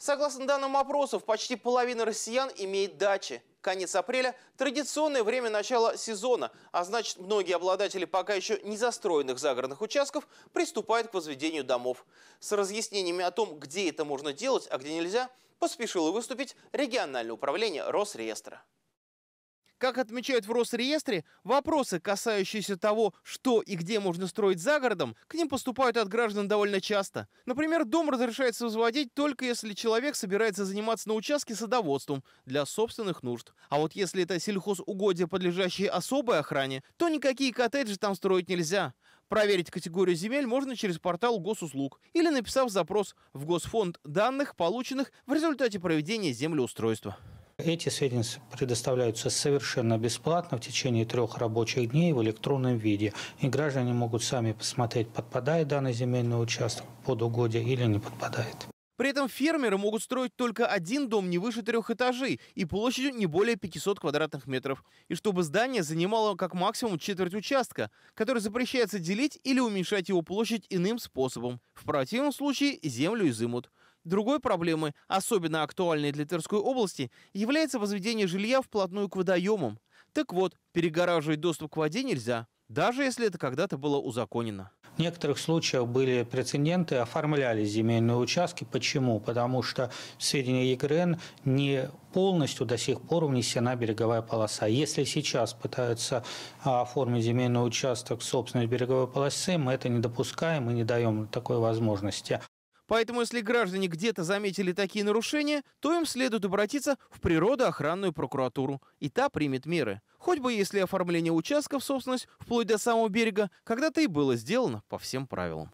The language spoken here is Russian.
Согласно данным опросов, почти половина россиян имеет дачи. Конец апреля – традиционное время начала сезона, а значит, многие обладатели пока еще не застроенных загородных участков приступают к возведению домов. С разъяснениями о том, где это можно делать, а где нельзя, поспешило выступить региональное управление Росреестра. Как отмечают в Росреестре, вопросы, касающиеся того, что и где можно строить за городом, к ним поступают от граждан довольно часто. Например, дом разрешается возводить только если человек собирается заниматься на участке садоводством для собственных нужд. А вот если это сельхозугодие, подлежащее особой охране, то никакие коттеджи там строить нельзя. Проверить категорию земель можно через портал госуслуг или написав запрос в Госфонд данных, полученных в результате проведения землеустройства. Эти сведения предоставляются совершенно бесплатно в течение трех рабочих дней в электронном виде. И граждане могут сами посмотреть, подпадает данный земельный участок под угодья или не подпадает. При этом фермеры могут строить только один дом не выше трех этажей и площадью не более 500 квадратных метров. И чтобы здание занимало как максимум четверть участка, который запрещается делить или уменьшать его площадь иным способом. В противном случае землю изымут. Другой проблемой, особенно актуальной для Тверской области, является возведение жилья вплотную к водоемам. Так вот, перегораживать доступ к воде нельзя, даже если это когда-то было узаконено. В некоторых случаях были прецеденты, оформляли земельные участки. Почему? Потому что сведения ЕГРН не полностью до сих пор внесена береговая полоса. Если сейчас пытаются а, оформить земельный участок собственной береговой полосы, мы это не допускаем и не даем такой возможности. Поэтому, если граждане где-то заметили такие нарушения, то им следует обратиться в природоохранную прокуратуру, и та примет меры. Хоть бы если оформление участка в собственность вплоть до самого берега когда-то и было сделано по всем правилам.